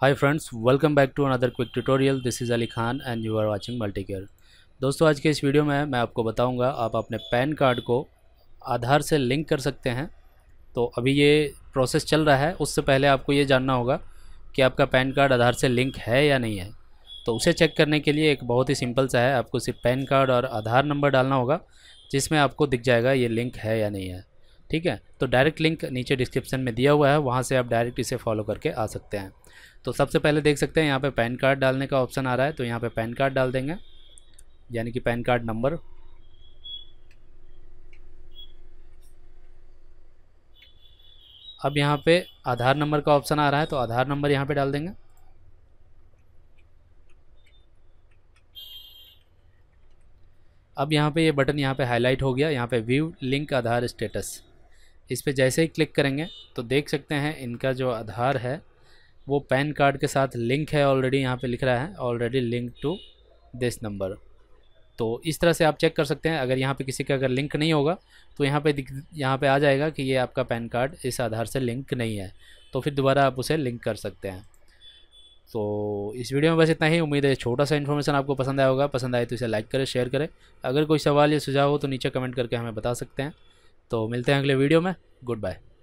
hi friends welcome back to another quick tutorial this is Ali Khan and you are watching Multicare दोस्तों आज के इस video में मैं आपको बताऊंगा आप अपने पैन कार्ड को आधार से लिंक कर सकते हैं तो अभी ये प्रोसेस चल रहा है उससे पहले आपको ये जानना होगा कि आपका पैन कार्ड आधार से लिंक है या नहीं है तो उसे चेक करने के लिए एक बहुत ही सिंपल सा है आपको सिर्फ पैन कार्ड और आधार नंबर डालना होगा जिसमें आपको दिख जाएगा ये लिंक है या नहीं है ठीक है तो डायरेक्ट लिंक नीचे डिस्क्रिप्शन में दिया हुआ है वहाँ से आप डायरेक्ट इसे फॉलो करके आ सकते हैं तो सबसे पहले देख सकते हैं यहाँ पे पैन कार्ड डालने का ऑप्शन आ रहा है तो यहाँ पे पैन कार्ड डाल देंगे यानी कि पैन कार्ड नंबर अब यहाँ पे आधार नंबर का ऑप्शन आ रहा है तो आधार नंबर यहाँ पे डाल देंगे अब यहाँ पे ये यह बटन यहाँ पे हाईलाइट हो गया यहाँ पे व्यू लिंक आधार स्टेटस इस पर जैसे ही क्लिक करेंगे तो देख सकते हैं इनका जो आधार है वो पैन कार्ड के साथ लिंक है ऑलरेडी यहाँ पे लिख रहा है already link to this number तो इस तरह से आप चेक कर सकते हैं अगर यहाँ पे किसी का अगर लिंक नहीं होगा तो यहाँ पे दिख यहाँ पे आ जाएगा कि ये आपका पैन कार्ड इस आधार से लिंक नहीं है तो फिर दोबारा आप उसे लिंक कर सकते हैं तो इस वीडियो में बस इतना ही उम्मीद है छोटा सा इन्फॉर्मेशन आपको पसंद आया होगा पसंद आए तो इसे लाइक करें शेयर करें अगर कोई सवाल या सुझाव हो तो नीचे कमेंट करके हमें बता सकते हैं तो मिलते हैं अगले वीडियो में गुड बाय